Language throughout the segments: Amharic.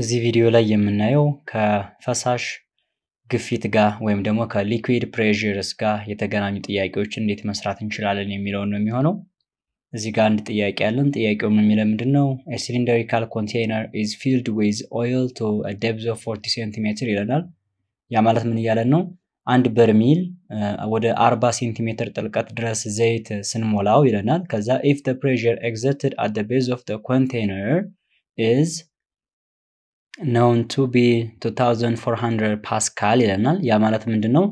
እዚህ ቪዲዮ ላይ የምናየው ከፈሳሽ ግፊት ጋር ወይም ደግሞ ከሊኩዊድ ፕሬዥርስ ጋር የተገናኙ ጥያቄዎችን እንዴት መስራት እንችላለን የሚለውን ነው የሚሆነው። እዚህ ጋር አንድ ጥያቄ ያለን። ጥያቄው የሚለው ምንድን ነው? ሲሊንደሪካል ኮንቴይነር ኢዝ ፊልድ ዊዝ ኦይል ቱ ደብዝ ኦፍ 40 ሴንቲሜትር ይለናል። ያ ማለት ምን እያለን ነው? አንድ በርሚል ወደ 40 ሴንቲሜትር ጥልቀት ድረስ ዘይት ስንሞላው ይለናል። ከዛ ኢፍ ፕሬር ኤግዚትድ አት ቤዝ ኦፍ ኢዝ known to ቢ 2400 ፓስካል ይለናል። ያ ማለት ምንድን ነው?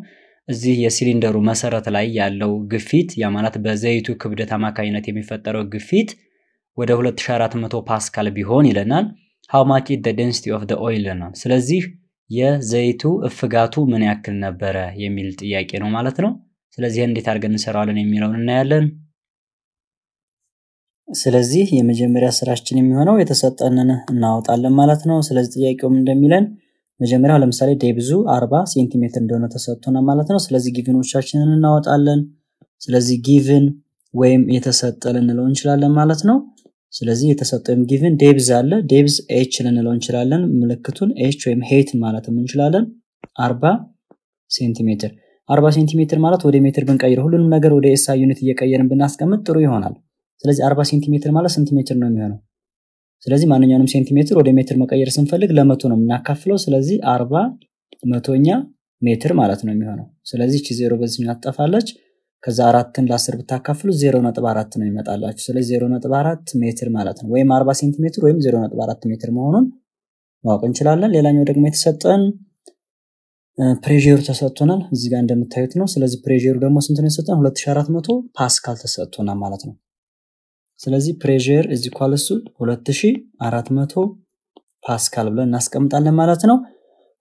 እዚህ የሲሊንደሩ መሰረት ላይ ያለው ግፊት ያ ማለት በዘይቱ ክብደት አማካኝነት የሚፈጠረው ግፊት ወደ 2400 ፓስካል ቢሆን ይለናል። is the density of the oil ይለናል። ስለዚህ የዘይቱ እፍጋቱ ምን ያክል ነበረ የሚል ጥያቄ ነው ማለት ነው። ስለዚህ እንዴት አድርገን እንሰራዋለን የሚለውን እናያለን። ስለዚህ የመጀመሪያ ስራችን የሚሆነው የተሰጠንን እናወጣለን ማለት ነው። ስለዚህ ጥያቄውም እንደሚለን መጀመሪያው ለምሳሌ ዴብዙ አርባ ሴንቲሜትር እንደሆነ ተሰጥቶናል ማለት ነው። ስለዚህ ጊቭኖቻችንን እናወጣለን። ስለዚህ ጊቭን ወይም የተሰጠ ልንለው እንችላለን ማለት ነው። ስለዚህ የተሰጠ ወይም ጊቭን ዴብዝ አለ። ዴብዝ ኤች ልንለው እንችላለን። ምልክቱን ኤች ወይም ሄት ማለትም እንችላለን። አርባ ሴንቲሜትር አርባ ሴንቲሜትር ማለት ወደ ሜትር ብንቀይር ሁሉንም ነገር ወደ ኤስአይ ዩኒት እየቀየርን ብናስቀምጥ ጥሩ ይሆናል። ስለዚህ አርባ ሴንቲሜትር ማለት ስንት ሜትር ነው የሚሆነው? ስለዚህ ማንኛውንም ሴንቲሜትር ወደ ሜትር መቀየር ስንፈልግ ለመቶ ነው የምናካፍለው። ስለዚህ አርባ መቶኛ ሜትር ማለት ነው የሚሆነው። ስለዚህ እቺ ዜሮ በዚህ ትጠፋለች። ከዛ አራትን ለአስር ብታካፍሉ ዜሮ ነጥብ አራት ነው ይመጣላችሁ። ስለዚህ ዜሮ ነጥብ አራት ሜትር ማለት ነው ወይም አርባ ሴንቲሜትር ወይም ዜሮ ነጥብ አራት ሜትር መሆኑን ማወቅ እንችላለን። ሌላኛው ደግሞ የተሰጠን ፕሬሩ ተሰጥቶናል እዚህ ጋር እንደምታዩት ነው። ስለዚህ ፕሬሩ ደግሞ ስንት ነው የተሰጠን? 2400 ፓስካል ተሰጥቶናል ማለት ነው። ስለዚህ ፕሬር እዚ ኳለሱ 2400 ፓስካል ብለን እናስቀምጣለን ማለት ነው።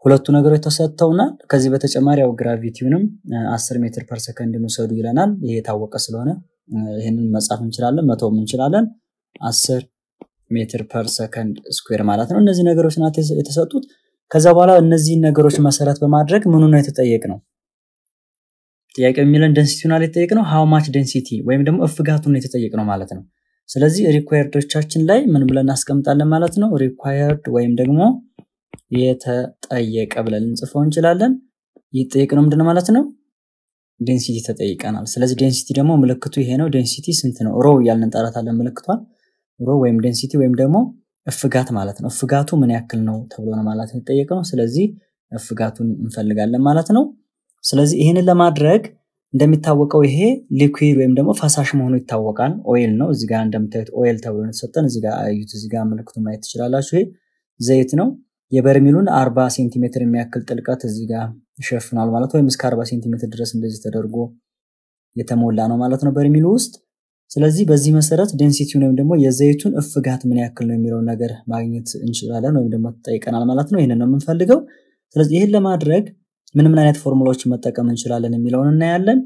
ሁለቱ ነገሮች ተሰጥተውናል። ከዚህ በተጨማሪ ያው ግራቪቲውንም 10 ሜትር ፐር ሰከንድ ውሰዱ ይለናል። ይሄ የታወቀ ስለሆነ ይህንን መጻፍ እንችላለን፣ መተውም እንችላለን። 10 ሜትር ፐር ሰከንድ ስኩዌር ማለት ነው። እነዚህ ነገሮች ናት የተሰጡት። ከዛ በኋላ እነዚህን ነገሮች መሰረት በማድረግ ምኑ ነው የተጠየቅ ነው ጥያቄ የሚለን ደንሲቲውን አለ የተጠየቅ ነው። ሃው ማች ደንሲቲ ወይም ደግሞ እፍጋቱን ነው የተጠየቅ ነው ማለት ነው። ስለዚህ ሪኳየርዶቻችን ላይ ምን ብለን እናስቀምጣለን ማለት ነው። ሪኳየርድ ወይም ደግሞ የተጠየቀ ብለን ልንጽፈው እንችላለን። ነው ምንድን ማለት ነው? ዴንሲቲ ተጠይቀናል። ስለዚህ ዴንሲቲ ደግሞ ምልክቱ ይሄ ነው። ዴንሲቲ ስንት ነው? ሮ እያልን እንጠራታለን ምልክቷል? ሮ ወይም ዴንሲቲ ወይም ደግሞ እፍጋት ማለት ነው። እፍጋቱ ምን ያክል ነው ተብሎ ነው ማለት ነው ስለዚህ እፍጋቱን እንፈልጋለን ማለት ነው። ስለዚህ ይህንን ለማድረግ እንደሚታወቀው ይሄ ሊኩዊድ ወይም ደግሞ ፈሳሽ መሆኑ ይታወቃል። ኦይል ነው። እዚጋ እንደምታዩት ኦይል ተብሎ የተሰጠን። እዚጋ አዩት። እዚጋ ጋር ምልክቱን ማየት ትችላላችሁ። ይሄ ዘይት ነው። የበርሚሉን አርባ ሴንቲሜትር የሚያክል ጥልቀት እዚጋ ጋር ይሸፍናል ማለት ወይም እስከ አርባ ሴንቲሜትር ድረስ እንደዚህ ተደርጎ የተሞላ ነው ማለት ነው በርሚሉ ውስጥ። ስለዚህ በዚህ መሰረት ዴንሲቲውን ወይም ደግሞ የዘይቱን እፍጋት ምን ያክል ነው የሚለውን ነገር ማግኘት እንችላለን ወይም ደግሞ ትጠይቀናል ማለት ነው። ይህንን ነው የምንፈልገው። ስለዚህ ይህን ለማድረግ ምን ምን አይነት ፎርሙላዎችን መጠቀም እንችላለን የሚለውን እናያለን።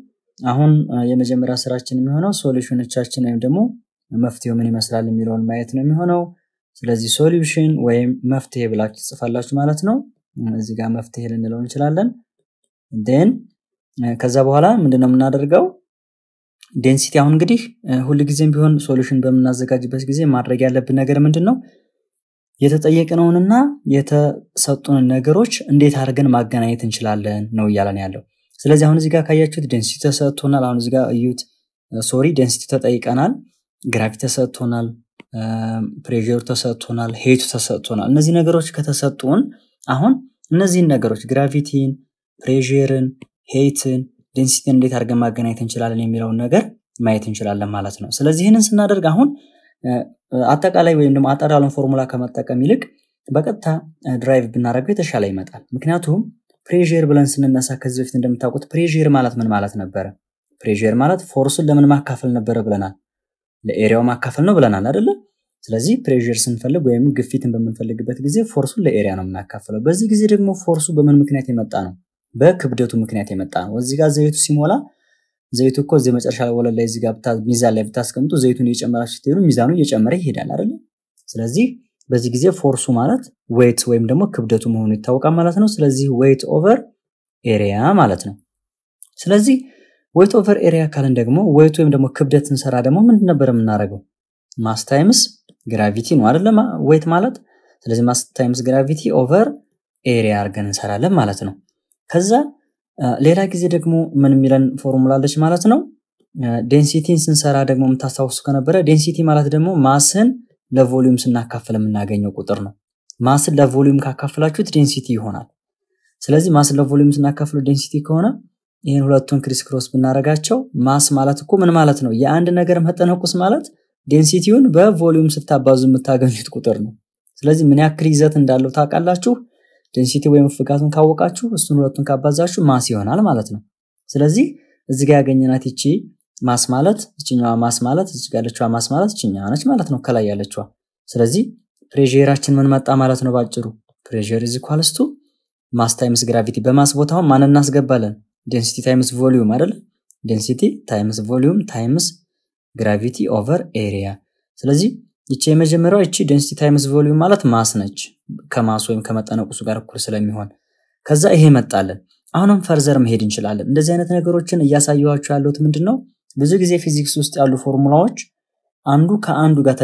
አሁን የመጀመሪያ ስራችን የሚሆነው ሶሉሽኖቻችን ወይም ደግሞ መፍትሄው ምን ይመስላል የሚለውን ማየት ነው የሚሆነው። ስለዚህ ሶሉሽን ወይም መፍትሄ ብላችሁ ትጽፋላችሁ ማለት ነው። እዚህ ጋር መፍትሄ ልንለው እንችላለን። ዴን ከዛ በኋላ ምንድነው የምናደርገው? ዴንሲቲ አሁን እንግዲህ ሁልጊዜም ቢሆን ሶሉሽን በምናዘጋጅበት ጊዜ ማድረግ ያለብን ነገር ምንድን ነው? የተጠየቅነውንና የተሰጡንን ነገሮች እንዴት አድርገን ማገናኘት እንችላለን ነው እያለን ያለው። ስለዚህ አሁን እዚጋ ካያችሁት ዴንሲቲ ተሰጥቶናል። አሁን እዚጋ እዩት። ሶሪ ዴንሲቲ ተጠይቀናል። ግራቪቲ ተሰጥቶናል። ፕሬሩ ተሰጥቶናል። ሄቱ ተሰጥቶናል። እነዚህ ነገሮች ከተሰጡን አሁን እነዚህን ነገሮች ግራቪቲን፣ ፕሬርን፣ ሄትን፣ ዴንሲቲን እንዴት አድርገን ማገናኘት እንችላለን የሚለውን ነገር ማየት እንችላለን ማለት ነው። ስለዚህ ይህንን ስናደርግ አሁን አጠቃላይ ወይም ደግሞ አጠር ፎርሙላ ከመጠቀም ይልቅ በቀጥታ ድራይቭ ብናደርገው የተሻለ ይመጣል። ምክንያቱም ፕሬር ብለን ስንነሳ ከዚህ በፊት እንደምታውቁት ፕሬር ማለት ምን ማለት ነበረ? ፕሬር ማለት ፎርሱን ለምን ማካፈል ነበረ ብለናል። ለኤሪያው ማካፈል ነው ብለናል አደለ? ስለዚህ ፕሬር ስንፈልግ ወይም ግፊትን በምንፈልግበት ጊዜ ፎርሱን ለኤሪያ ነው የምናካፍለው። በዚህ ጊዜ ደግሞ ፎርሱ በምን ምክንያት የመጣ ነው? በክብደቱ ምክንያት የመጣ ነው። እዚህ ጋር ዘይቱ ሲሞላ ዘይቱ እኮ እዚህ መጨረሻ ወለል ላይ እዚህ ጋር ሚዛን ላይ ብታስቀምጡ ዘይቱን እየጨመራችሁ ስትሄዱ ሚዛኑ እየጨመረ ይሄዳል አይደል? ስለዚህ በዚህ ጊዜ ፎርሱ ማለት ዌይት ወይም ደግሞ ክብደቱ መሆኑ ይታወቃል ማለት ነው። ስለዚህ ዌይት ኦቨር ኤሪያ ማለት ነው። ስለዚህ ዌይት ኦቨር ኤሪያ ካልን ደግሞ ዌይት ወይም ደግሞ ክብደት እንሰራ ደግሞ ምንድን ነበር የምናደርገው? ማስ ታይምስ ግራቪቲ ነው አይደለ? ዌይት ማለት ስለዚህ ማስ ታይምስ ግራቪቲ ኦቨር ኤሪያ አድርገን እንሰራለን ማለት ነው። ከዛ ሌላ ጊዜ ደግሞ ምን የሚለን ፎርሙላለች ማለት ነው። ዴንሲቲን ስንሰራ ደግሞ የምታስታውሱ ከነበረ ዴንሲቲ ማለት ደግሞ ማስን ለቮሊዩም ስናካፍል የምናገኘው ቁጥር ነው። ማስን ለቮሊዩም ካካፍላችሁት ዴንሲቲ ይሆናል። ስለዚህ ማስን ለቮሊዩም ስናካፍለው ዴንሲቲ ከሆነ ይህን ሁለቱን ክሪስ ክሮስ ብናደርጋቸው ማስ ማለት እኮ ምን ማለት ነው? የአንድ ነገር መጠነቁስ ማለት ዴንሲቲውን በቮሊዩም ስታባዙ የምታገኙት ቁጥር ነው። ስለዚህ ምን ያክል ይዘት እንዳለው ታውቃላችሁ። ዴንሲቲ ወይም ፍቃቱን ካወቃችሁ እሱን ሁለቱን ካባዛችሁ ማስ ይሆናል ማለት ነው። ስለዚህ እዚህ ጋ ያገኘናት ይቺ ማስ ማለት እችኛዋ ማስ ማለት እዚ ያለችዋ ማስ ማለት እችኛዋ ነች ማለት ነው፣ ከላይ ያለችዋ። ስለዚህ ፕሬሽራችን ምን መጣ ማለት ነው ባጭሩ ፕሬሽር እዚ ኳልስቱ ማስ ታይምስ ግራቪቲ። በማስ ቦታውን ማን እናስገባለን? ዴንሲቲ ታይምስ ቮሊዩም አይደል? ዴንሲቲ ታይምስ ቮሊዩም ታይምስ ግራቪቲ ኦቨር ኤሪያ። ስለዚህ ይቺ የመጀመሪያ ይቺ ደንስቲ ታይምስ ቮሊዩም ማለት ማስ ነች፣ ከማስ ወይም ከመጠነቁሱ ጋር እኩል ስለሚሆን። ከዛ ይሄ መጣለን። አሁንም ፈርዘር መሄድ እንችላለን። እንደዚህ አይነት ነገሮችን እያሳየኋቸው ያለሁት ምንድን ነው፣ ብዙ ጊዜ ፊዚክስ ውስጥ ያሉ ፎርሙላዎች አንዱ ከአንዱ ጋር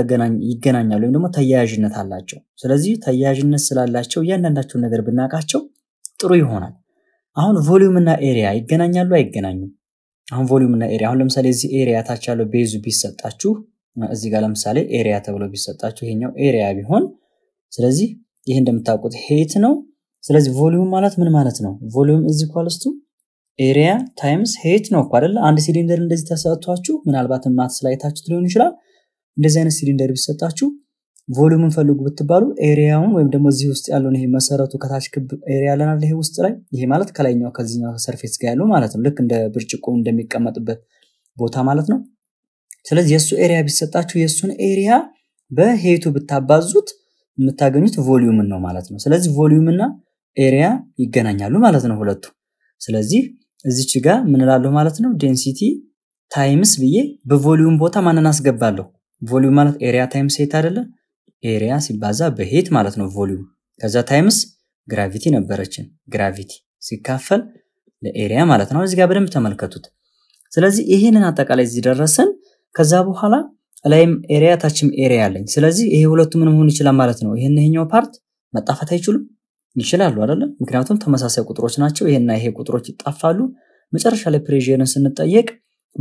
ይገናኛሉ ወይም ደግሞ ተያያዥነት አላቸው። ስለዚህ ተያያዥነት ስላላቸው እያንዳንዳቸውን ነገር ብናውቃቸው ጥሩ ይሆናል። አሁን ቮሊዩም እና ኤሪያ ይገናኛሉ አይገናኙም? አሁን ቮሊዩም እና ኤሪያ አሁን ለምሳሌ እዚህ ኤሪያ ታች ያለው ቤዙ ቢሰጣችሁ እዚህ ጋር ለምሳሌ ኤሪያ ተብሎ ቢሰጣችሁ ይሄኛው ኤሪያ ቢሆን ስለዚህ ይህ እንደምታውቁት ሄይት ነው። ስለዚህ ቮሊዩም ማለት ምን ማለት ነው? ቮሊዩም እዚህ ኳልስቱ ኤሪያ ታይምስ ሄይት ነው እኮ አደለ? አንድ ሲሊንደር እንደዚህ ተሰጥቷችሁ ምናልባት ማትስ ላይ ሊሆን ይችላል። እንደዚህ አይነት ሲሊንደር ቢሰጣችሁ ቮሊዩምን ፈልጉ ብትባሉ ኤሪያውን ወይም ደግሞ እዚህ ውስጥ ያለውን ይሄ መሰረቱ ከታች ክብ ኤሪያ ያለናል። ይሄ ውስጥ ላይ ይሄ ማለት ከላይኛው ከዚህኛው ሰርፌስ ጋር ያለው ማለት ነው። ልክ እንደ ብርጭቆ እንደሚቀመጥበት ቦታ ማለት ነው። ስለዚህ የእሱ ኤሪያ ቢሰጣችሁ የእሱን ኤሪያ በሄቱ ብታባዙት የምታገኙት ቮሊዩምን ነው ማለት ነው። ስለዚህ ቮሊዩምና ኤሪያ ይገናኛሉ ማለት ነው ሁለቱ። ስለዚህ እዚች ጋር ምንላለሁ ማለት ነው ዴንሲቲ ታይምስ ብዬ በቮሊዩም ቦታ ማንን አስገባለሁ? ቮሊዩም ማለት ኤሪያ ታይምስ ሄት አይደለ? ኤሪያ ሲባዛ በሄት ማለት ነው ቮሊዩም። ከዛ ታይምስ ግራቪቲ ነበረችን። ግራቪቲ ሲካፈል ለኤሪያ ማለት ነው። እዚህ ጋር በደንብ ተመልከቱት። ስለዚህ ይህንን አጠቃላይ እዚህ ከዛ በኋላ ላይም ኤሪያ ታችም ኤሪያ አለኝ። ስለዚህ ይሄ ሁለቱ ምን መሆን ይችላል ማለት ነው። ይሄን ይሄኛው ፓርት መጣፋት አይችሉም ይችላሉ አይደለም? ምክንያቱም ተመሳሳይ ቁጥሮች ናቸው። ይሄና ይሄ ቁጥሮች ይጣፋሉ። መጨረሻ ላይ ፕሬዥርን ስንጠየቅ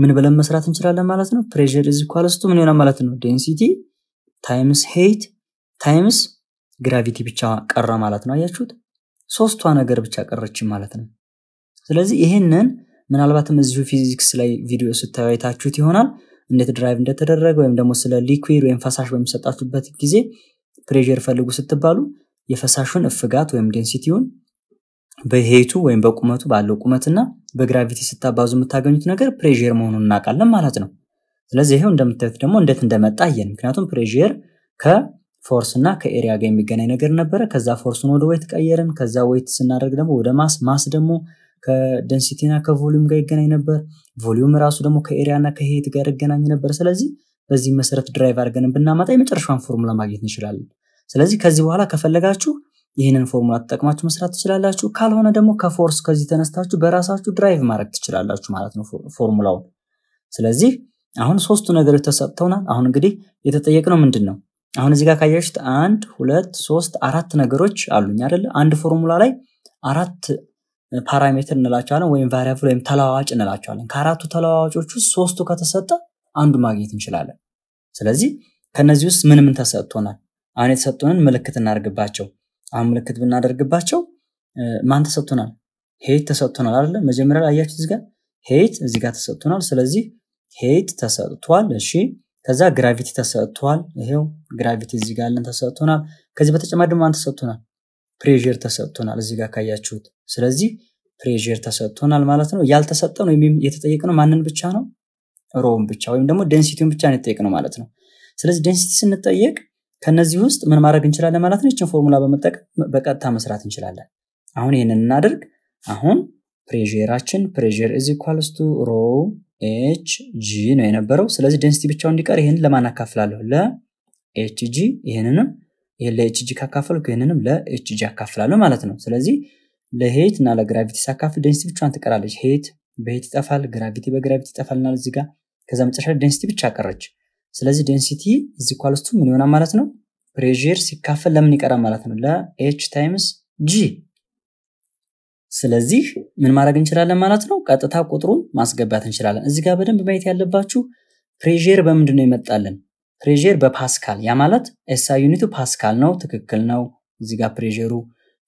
ምን ብለን መስራት እንችላለን ማለት ነው። ፕሬዥር እዚህ ኳለስቱ ምን ይሆናል ማለት ነው። ዴንሲቲ ታይምስ ሄይት ታይምስ ግራቪቲ ብቻ ቀረ ማለት ነው። አያችሁት? ሶስቷ ነገር ብቻ ቀረች ማለት ነው። ስለዚህ ይሄንን ምናልባትም እዚሁ ፊዚክስ ላይ ቪዲዮ ስታዩ አይታችሁት ይሆናል። እንዴት ድራይቭ እንደተደረገ ወይም ደግሞ ስለ ሊኩዊድ ወይም ፈሳሽ በሚሰጣችሁበት ጊዜ ፕሬር ፈልጉ ስትባሉ የፈሳሹን እፍጋት ወይም ዴንሲቲውን በሄቱ ወይም በቁመቱ ባለው ቁመትና በግራቪቲ ስታባዙ የምታገኙት ነገር ፕሬር መሆኑን እናውቃለን ማለት ነው። ስለዚህ ይሄው እንደምታዩት ደግሞ እንዴት እንደመጣ አየን። ምክንያቱም ፕሬር ከፎርስ እና ከኤሪያ ጋር የሚገናኝ ነገር ነበረ። ከዛ ፎርስን ወደ ወይት ቀየርን። ከዛ ወይት ስናደርግ ደግሞ ወደ ማስ ማስ ደግሞ ከደንሲቲና ከቮሊዩም ጋር ይገናኝ ነበር። ቮሊዩም ራሱ ደግሞ ከኤሪያና ከሄት ጋር ይገናኝ ነበር። ስለዚህ በዚህ መሰረት ድራይቭ አድርገን ብናመጣ የመጨረሻውን ፎርሙላ ማግኘት እንችላለን። ስለዚህ ከዚህ በኋላ ከፈለጋችሁ ይህንን ፎርሙላ ተጠቅማችሁ መስራት ትችላላችሁ። ካልሆነ ደግሞ ከፎርስ ከዚህ ተነስታችሁ በራሳችሁ ድራይቭ ማድረግ ትችላላችሁ ማለት ነው ፎርሙላውን። ስለዚህ አሁን ሶስቱ ነገሮች ተሰጥተውናል። አሁን እንግዲህ የተጠየቅነው ምንድን ነው? አሁን እዚህ ጋር ካያችሁት አንድ፣ ሁለት፣ ሶስት፣ አራት ነገሮች አሉኝ አይደለ? አንድ ፎርሙላ ላይ አራት ፓራሜትር እንላቸዋለን ወይም ቫሪያብል ወይም ተለዋዋጭ እንላቸዋለን። ከአራቱ ተለዋዋጮች ውስጥ ሶስቱ ከተሰጠ አንዱ ማግኘት እንችላለን። ስለዚህ ከነዚህ ውስጥ ምን ምን ተሰጥቶናል? አሁን የተሰጡንን ምልክት እናደርግባቸው። አሁን ምልክት ብናደርግባቸው ማን ተሰጥቶናል? ሄት ተሰጥቶናል አለ መጀመሪያ ላይ አያችሁት እዚህ ሄት እዚጋ ተሰጥቶናል። ስለዚህ ሄት ተሰጥቷል። እሺ ከዛ ግራቪቲ ተሰጥቷል። ይሄው ግራቪቲ እዚጋ ጋር አለን ተሰጥቶናል። ከዚህ በተጨማሪ ደግሞ ማን ተሰጥቶናል? ፕሬር ተሰጥቶናል እዚህ ጋር ካያችሁት ስለዚህ ፕሬር ተሰጥቶናል ማለት ነው ያልተሰጠ ነው የተጠየቅነው ማንን ብቻ ነው ሮውን ብቻ ወይም ደግሞ ደንሲቲውን ብቻ ነው ማለት ነው ስለዚህ ደንሲቲ ስንጠየቅ ከነዚህ ውስጥ ምን ማድረግ እንችላለን ማለት ነው ይችን ፎርሙላ በመጠቀም በቀጥታ መስራት እንችላለን አሁን ይህንን እናደርግ አሁን ፕሬራችን ፕሬር ኢዝ ሮ ኤች ጂ ነው የነበረው ስለዚህ ደንሲቲ ብቻው እንዲቀር ይህን ለማን አካፍላለሁ ለኤች ጂ ይህንንም ይሄን ለኤችጂ ካካፈልኩ ይህንንም ለኤችጂ አካፍላለሁ ማለት ነው። ስለዚህ ለሄት እና ለግራቪቲ ሳካፍል ዴንሲቲ ብቻዋን ትቀራለች። ሄት በሄት ይጠፋል፣ ግራቪቲ በግራቪቲ ይጠፋል እና እዚህ ጋር ከዛ መጨረሻ ዴንሲቲ ብቻ ቀረች። ስለዚህ ዴንሲቲ እዚህ ኳልስቱ ምን ይሆናል ማለት ነው? ፕሬዥር ሲካፈል ለምን ይቀራል ማለት ነው? ለኤች ታይምስ ጂ። ስለዚህ ምን ማድረግ እንችላለን ማለት ነው? ቀጥታ ቁጥሩን ማስገባት እንችላለን። እዚህ ጋር በደንብ ማየት ያለባችሁ ፕሬዥር በምንድን ነው ይመጣልን? ፕሬር በፓስካል ያ ማለት ኤስአይ ዩኒቱ ፓስካል ነው። ትክክል ነው። እዚጋ ፕሬሩ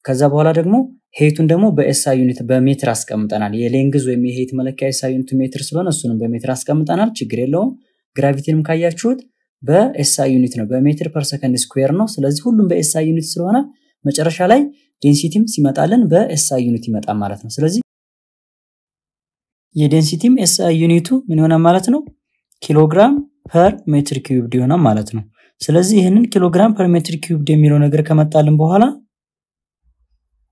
ከዛ በኋላ ደግሞ ሄቱን ደግሞ በኤስአይ ዩኒት በሜትር አስቀምጠናል። የሌንግዝ ወይም የሄት መለኪያ ኤስአይ ዩኒቱ ሜትር ስለሆነ እሱንም በሜትር አስቀምጠናል። ችግር የለውም። ግራቪቲንም ካያችሁት በኤስአይ ዩኒት ነው፣ በሜትር ፐር ሰከንድ ስኩዌር ነው። ስለዚህ ሁሉም በኤሳ ዩኒት ስለሆነ መጨረሻ ላይ ዴንሲቲም ሲመጣልን በኤስአይ ዩኒት ይመጣል ማለት ነው። ስለዚህ የዴንሲቲም ኤስአይ ዩኒቱ ምን ይሆናል ማለት ነው ኪሎግራም ፐር ሜትር ኪዩብድ ይሆናል ማለት ነው። ስለዚህ ይህንን ኪሎግራም ፐር ሜትር ኪዩብድ የሚለው ነገር ከመጣልን በኋላ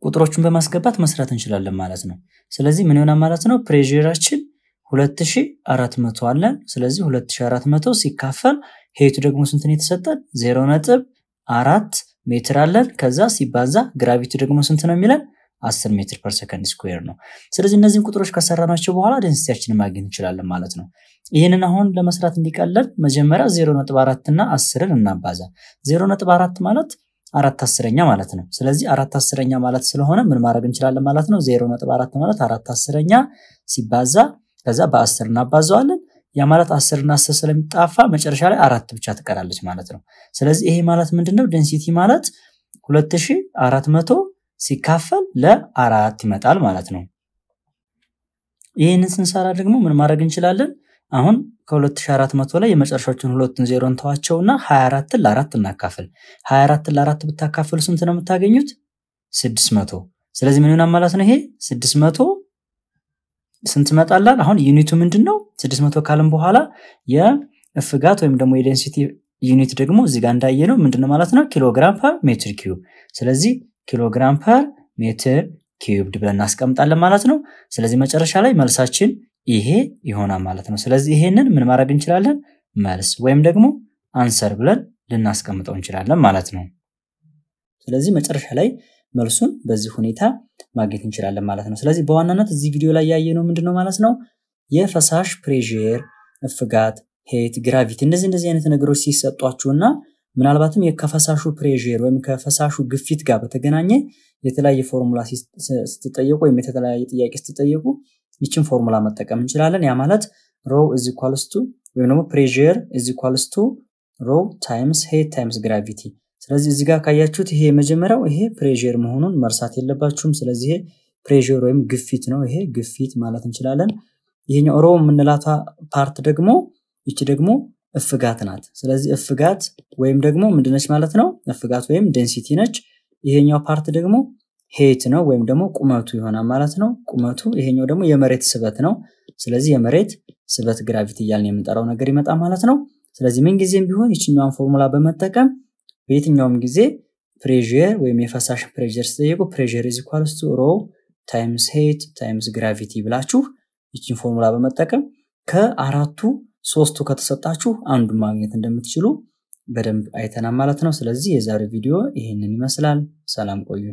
ቁጥሮቹን በማስገባት መስራት እንችላለን ማለት ነው። ስለዚህ ምን ይሆናል ማለት ነው? ፕሬሽራችን 2400 አለን። ስለዚህ 2400 ሲካፈል ሄቱ ደግሞ ስንት ነው የተሰጠን? 0 ነጥብ አራት ሜትር አለን። ከዛ ሲባዛ ግራቪቲ ደግሞ ስንት ነው የሚለን 10 ሜትር ፐር ሰከንድ ስኩዌር ነው። ስለዚህ እነዚህን ቁጥሮች ከሰራናቸው በኋላ ደንሲቲያችንን ማግኘት እንችላለን ማለት ነው። ይህንን አሁን ለመስራት እንዲቀለል መጀመሪያ 0.4 እና 10ን እናባዛ። 0.4 ማለት አራት አስረኛ ማለት ነው። ስለዚህ አራት አስረኛ ማለት ስለሆነ ምን ማድረግ እንችላለን ማለት ነው። 0.4 ማለት አራት አስረኛ ሲባዛ ከዛ በ10 እናባዛዋለን። ያ ማለት አስር እና አስር ስለሚጣፋ መጨረሻ ላይ አራት ብቻ ትቀራለች ማለት ነው። ስለዚህ ይሄ ማለት ምንድነው? ደንሲቲ ማለት 2400 ሲካፈል ለአራት ይመጣል ማለት ነው። ይህንን ስንሰራ ደግሞ ምን ማድረግ እንችላለን? አሁን ከ2400 ላይ የመጨረሻዎችን ሁለቱን ዜሮ እንተዋቸውና 24ን ለአራት እናካፍል። 24ን ለአራት ብታካፍሉ ስንት ነው የምታገኙት? 600። ስለዚህ ምን ይሆናል ማለት ነው? ይሄ 600 ስንት መጣላል? አሁን ዩኒቱ ምንድን ነው? 600 ካልን በኋላ የእፍጋት ወይም ደግሞ የዴንሲቲ ዩኒት ደግሞ እዚህ ጋር እንዳየ ነው ምንድን ነው ማለት ነው? ኪሎግራም ፐር ሜትር ኪዩብ። ስለዚህ ኪሎግራም ፐር ሜትር ኪዩብድ ብለን እናስቀምጣለን ማለት ነው። ስለዚህ መጨረሻ ላይ መልሳችን ይሄ ይሆናል ማለት ነው። ስለዚህ ይሄንን ምን ማድረግ እንችላለን? መልስ ወይም ደግሞ አንሰር ብለን ልናስቀምጠው እንችላለን ማለት ነው። ስለዚህ መጨረሻ ላይ መልሱን በዚህ ሁኔታ ማግኘት እንችላለን ማለት ነው። ስለዚህ በዋናነት እዚህ ቪዲዮ ላይ ያየነው ምንድን ነው ማለት ነው የፈሳሽ ፕሬር እፍጋት፣ ሄት፣ ግራቪቲ እንደዚህ እንደዚህ አይነት ነገሮች ሲሰጧችሁና ምናልባትም ከፈሳሹ ፕሬር ወይም ከፈሳሹ ግፊት ጋር በተገናኘ የተለያየ ፎርሙላ ስትጠየቁ ወይም የተለያየ ጥያቄ ስትጠየቁ ይችን ፎርሙላ መጠቀም እንችላለን። ያ ማለት ሮ እዚ ኳልስቱ ወይም ደግሞ ፕሬር እዚ ኳልስቱ ሮ ታይምስ ሄ ታይምስ ግራቪቲ። ስለዚህ እዚ ጋር ካያችሁት ይሄ የመጀመሪያው ይሄ ፕሬር መሆኑን መርሳት የለባችሁም። ስለዚህ ይሄ ፕሬር ወይም ግፊት ነው። ይሄ ግፊት ማለት እንችላለን። ይሄኛው ሮ የምንላቷ ፓርት ደግሞ ይቺ ደግሞ እፍጋት ናት። ስለዚህ እፍጋት ወይም ደግሞ ምንድነች ማለት ነው? እፍጋት ወይም ዴንሲቲ ነች። ይሄኛው ፓርት ደግሞ ሄት ነው ወይም ደግሞ ቁመቱ ይሆናል ማለት ነው። ቁመቱ ይሄኛው ደግሞ የመሬት ስበት ነው። ስለዚህ የመሬት ስበት ግራቪቲ እያልን የምንጠራው ነገር ይመጣ ማለት ነው። ስለዚህ ምንጊዜም ቢሆን ይችኛዋን ፎርሙላ በመጠቀም በየትኛውም ጊዜ ፕሬር ወይም የፈሳሽ ፕሬር ስጠየቁ ፕሬር ኢዝ ኢኳልስ ቱ ሮ ታይምስ ሄት ታይምስ ግራቪቲ ብላችሁ ይችን ፎርሙላ በመጠቀም ከአራቱ ሶስቱ ከተሰጣችሁ አንዱን ማግኘት እንደምትችሉ በደንብ አይተናል ማለት ነው። ስለዚህ የዛሬ ቪዲዮ ይህንን ይመስላል። ሰላም ቆዩ።